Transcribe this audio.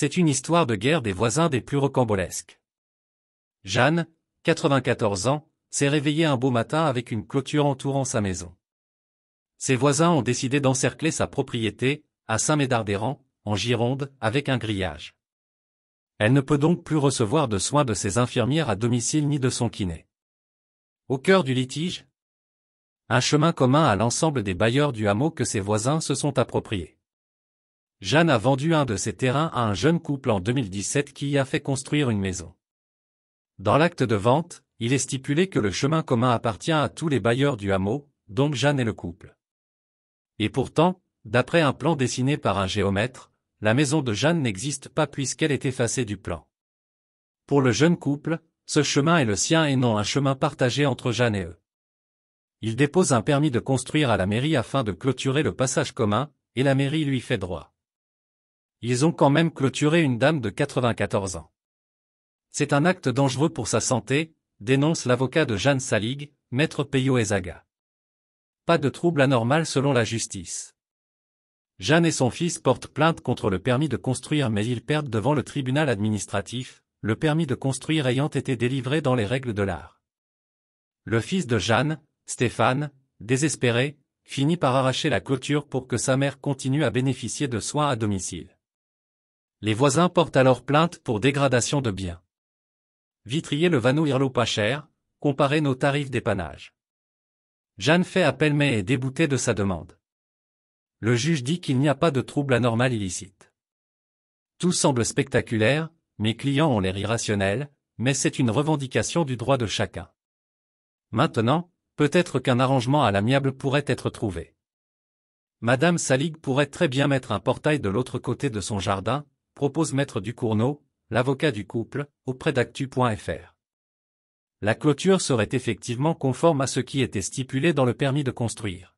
C'est une histoire de guerre des voisins des plus rocambolesques. Jeanne, 94 ans, s'est réveillée un beau matin avec une clôture entourant sa maison. Ses voisins ont décidé d'encercler sa propriété, à saint médard des rands en Gironde, avec un grillage. Elle ne peut donc plus recevoir de soins de ses infirmières à domicile ni de son kiné. Au cœur du litige, un chemin commun à l'ensemble des bailleurs du hameau que ses voisins se sont appropriés. Jeanne a vendu un de ses terrains à un jeune couple en 2017 qui y a fait construire une maison. Dans l'acte de vente, il est stipulé que le chemin commun appartient à tous les bailleurs du hameau, donc Jeanne et le couple. Et pourtant, d'après un plan dessiné par un géomètre, la maison de Jeanne n'existe pas puisqu'elle est effacée du plan. Pour le jeune couple, ce chemin est le sien et non un chemin partagé entre Jeanne et eux. Il dépose un permis de construire à la mairie afin de clôturer le passage commun, et la mairie lui fait droit. Ils ont quand même clôturé une dame de 94 ans. C'est un acte dangereux pour sa santé, dénonce l'avocat de Jeanne Salig, maître Peyo Ezaga. Pas de trouble anormal selon la justice. Jeanne et son fils portent plainte contre le permis de construire mais ils perdent devant le tribunal administratif, le permis de construire ayant été délivré dans les règles de l'art. Le fils de Jeanne, Stéphane, désespéré, finit par arracher la clôture pour que sa mère continue à bénéficier de soins à domicile. Les voisins portent alors plainte pour dégradation de biens. Vitrier le l'eau pas cher, comparez nos tarifs d'épanage. Jeanne fait appel mais est déboutée de sa demande. Le juge dit qu'il n'y a pas de trouble anormal illicite. Tout semble spectaculaire, mes clients ont l'air irrationnels, mais c'est une revendication du droit de chacun. Maintenant, peut-être qu'un arrangement à l'amiable pourrait être trouvé. Madame Salig pourrait très bien mettre un portail de l'autre côté de son jardin, propose Maître Ducourneau, l'avocat du couple, auprès d'actu.fr. La clôture serait effectivement conforme à ce qui était stipulé dans le permis de construire.